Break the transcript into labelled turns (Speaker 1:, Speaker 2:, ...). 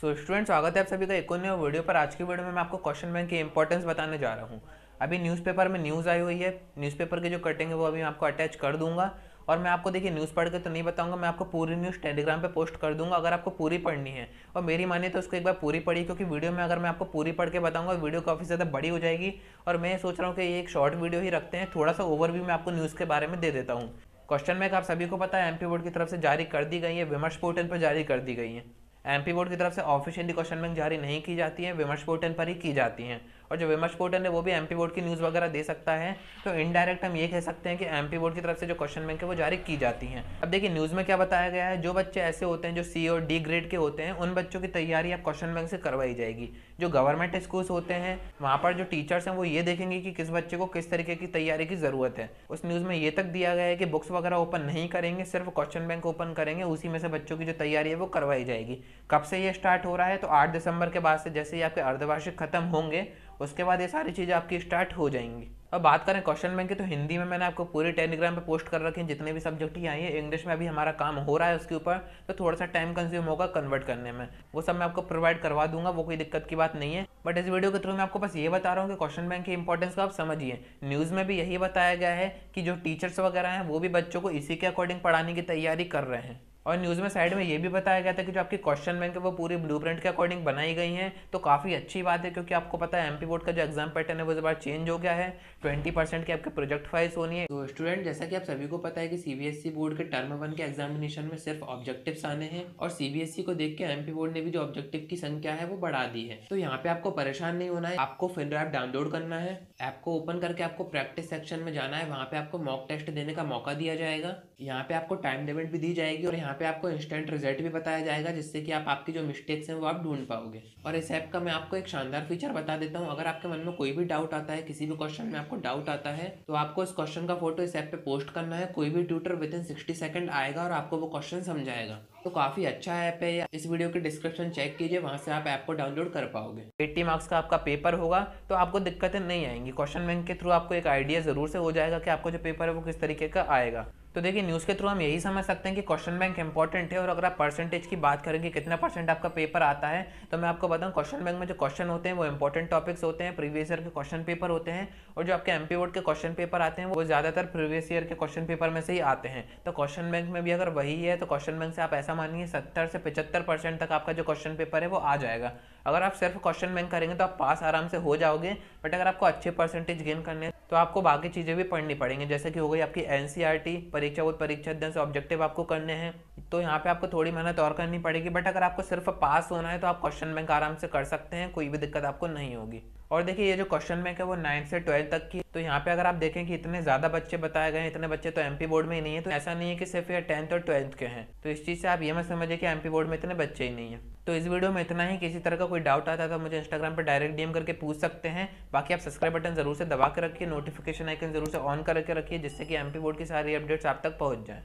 Speaker 1: so student स्वागत है आप सभी का एक इकोनॉमी वीडियो पर आज की वीडियो में मैं आपको क्वेश्चन बैंक की इंपॉर्टेंस बताने जा रहा हूँ अभी न्यूज़पेपर में न्यूज़ आई हुई है न्यूज़पेपर के जो कटिंग है वो अभी मैं आपको अटैच कर दूंगा और मैं आपको देखिए न्यूज़ पढ़ के तो नहीं बताऊंगा मैं आपको पूरी न्यूज़ टेलीग्राम पर पोस्ट कर दूंगा अगर आपको पूरी पढ़नी है और मेरी माने तो उसको एक बार पूरी पढ़ी क्योंकि वीडियो में अगर मैं आपको पूरी पढ़ के बताऊँगा वीडियो काफ़ी ज़्यादा बड़ी हो जाएगी और मैं सोच रहा हूँ कि ये एक शॉर्ट वीडियो ही रखते हैं थोड़ा सा ओवरव्यू मैं आपको न्यूज़ के बारे में दे देता हूँ क्वेश्चन में आप सभी को पता है एमपी बोर्ड की तरफ से जारी कर दी गई है विमर्श पोर्टल पर जारी कर दी गई है एमपी बोर्ड की तरफ से ऑफिशियली क्वेश्चन बैंक जारी नहीं की जाती है विमर्श पोर्टल पर ही की जाती हैं और जो विमर्श पोर्टल है वो भी एमपी बोर्ड की न्यूज़ वगैरह दे सकता है तो इनडायरेक्ट हम ये कह सकते हैं कि एमपी बोर्ड की तरफ से जो क्वेश्चन बैंक है वो जारी की जाती हैं अब देखिए न्यूज़ में क्या बताया गया है जो बच्चे ऐसे होते हैं जो सी और डी ग्रेड के होते हैं उन बच्चों की तैयारी अब क्वेश्चन बैंक से करवाई जाएगी जो गवर्नमेंट स्कूल्स होते हैं वहाँ पर जो टीचर्स हैं वो ये देखेंगे कि किस बच्चे को किस तरीके की तैयारी की ज़रूरत है उस न्यूज़ में ये तक दिया गया है कि बुक्स वगैरह ओपन नहीं करेंगे सिर्फ क्वेश्चन बैंक ओपन करेंगे उसी में से बच्चों की जो तैयारी है वो करवाई जाएगी कब से ये स्टार्ट हो रहा है तो आठ दिसंबर के बाद से जैसे ही आपके अर्धवार्षिक खत्म होंगे उसके बाद ये सारी चीज़ें आपकी स्टार्ट हो जाएंगी अब बात करें क्वेश्चन बैंक की तो हिंदी में मैंने आपको पूरे टेलीग्राम पे पोस्ट कर रखी है जितने भी सब्जेक्ट ही आई है इंग्लिश में अभी हमारा काम हो रहा है उसके ऊपर तो थोड़ा सा टाइम कंज्यूम होगा कन्वर्ट करने में वो सब मैं आपको प्रोवाइड करवा दूंगा वो कोई दिक्कत की बात नहीं है बट इस वीडियो के थ्रू मैं आपको बस ये बता रहा हूँ कि क्वेश्चन बैंक की इंपॉर्टेंस को आप समझिए न्यूज़ में भी यही बताया गया है कि जो टीचर्स वगैरह हैं वो भी बच्चों को इसी के अकॉर्डिंग पढ़ाने की तैयारी कर रहे हैं और न्यूज़ में साइड में ये भी बताया गया था कि जो आपकी क्वेश्चन बैंक है वो पूरी ब्लू के अकॉर्डिंग बनाई गई हैं तो काफ़ी अच्छी बात है क्योंकि आपको पता है एमपी बोर्ड का जो एग्जाम पैटर्न है वो इस बार चेंज हो गया है ट्वेंटी परसेंट की आपकी प्रोजेक्ट फाइल्स होनी है तो स्टूडेंट जैसा कि आप सभी को पता है कि सीबीएसई बोर्ड e के टर्म वन के एग्जामिनेशन में सिर्फ ऑब्जेक्टिव्स आने हैं और सीबीएसई e को देख के एम बोर्ड ने भी जो ऑब्जेक्टिव की संख्या है वो बढ़ा दी है तो यहाँ पे आपको परेशान नहीं होना है आपको फिनर ऐप डाउनलोड करना है ऐप को ओपन करके आपको प्रैक्टिस सेक्शन में जाना है वहाँ पे आपको मॉक टेस्ट देने का मौका दिया जाएगा यहाँ पे आपको टाइम लिमिट भी दी जाएगी और यहाँ यहाँ पे आपको इंस्टेंट रिजल्ट भी बताया जाएगा जिससे कि आप आपकी जो मिस्टेक्स हैं वो आप ढूंढ पाओगे और इस ऐप का मैं आपको एक शानदार फीचर बता देता हूँ अगर आपके मन में कोई भी डाउट आता है किसी भी क्वेश्चन में आपको डाउट आता है तो आपको इस क्वेश्चन का फोटो इस ऐप पर पोस्ट करना है कोई भी tutor within sixty second आएगा और आपको वो क्वेश्चन समझाएगा तो काफ़ी अच्छा ऐप है इस वीडियो के डिस्क्रिप्शन चेक कीजिए वहाँ से आप ऐप को डाउनलोड कर पाओगे एट्टी मार्क्स का आपका पेपर होगा तो आपको दिक्कतें नहीं आएंगी क्वेश्चन बैंक के थ्रू आपको एक आइडिया ज़रूर से हो जाएगा कि आपको जो पेपर है वो किस तरीके का आएगा तो देखिए न्यूज़ के थ्रू हम यही समझ सकते हैं कि क्वेश्चन बैंक इंपॉर्टेंट है और अगर आप परसेंटेज की बात करेंगे कि कितना परसेंट आपका पेपर आता है तो मैं आपको बताऊं क्वेश्चन बैंक में जो क्वेश्चन होते हैं वो इंपॉर्टेंट टॉपिक्स होते हैं प्रीवियस ईयर के क्वेश्चन पेपर होते हैं और जो आपके एम बोर्ड के क्वेश्चन पेपर आते हैं वो ज़्यादातर प्रीवियस ईयर के क्वेश्चन पेपर में से ही आते हैं तो क्वेश्चन बैंक में भी अगर वही है तो क्वेश्चन बैंक से आप ऐसा मानिए सत्तर से पचहत्तर तक आपका जो क्वेश्चन पेपर है वो आ जाएगा अगर आप सिर्फ क्वेश्चन बैंक करेंगे तो आप पास आराम से हो जाओगे बट अगर आपको अच्छे परसेंटेज गेन करने हैं तो आपको बाकी चीज़ें भी पढ़नी पड़ेंगी जैसे कि हो गई आपकी एन e परीक्षा बोर्ड परीक्षा दस ऑब्जेक्टिव आपको करने हैं तो यहाँ पे आपको थोड़ी मेहनत और करनी पड़ेगी बट अगर आपको सिर्फ पास होना है तो आप क्वेश्चन बैंक आराम से कर सकते हैं कोई भी दिक्कत आपको नहीं होगी और देखिए ये जो क्वेश्चन बैंक है वो नाइन्थ से ट्वेल्थ तक की तो यहाँ पे अगर आप देखें कि इतने ज़्यादा बच्चे बताए गए हैं इतने बच्चे तो एमपी बोर्ड में ही नहीं है तो ऐसा नहीं है कि सिर्फ ये टेंथ और ट्वेल्थ के हैं तो इस चीज़ से आप ये मत समझिए कि एमपी बोर्ड में इतने बच्चे ही नहीं है तो इस वीडियो में इतना ही किसी तरह का कोई डाउट आता है तो मुझे इंस्टाग्राम पर डायरेक्ट डीएम करके पूछ सकते हैं बाकी आप सब्सक्राइब बटन जरूर से दबा के रखिए नोटिफिकेशन आइकन जरूर से ऑन करके रखिए जिससे कि एमपी बोर्ड की सारी अपडेट्स आप तक पहुँच जाए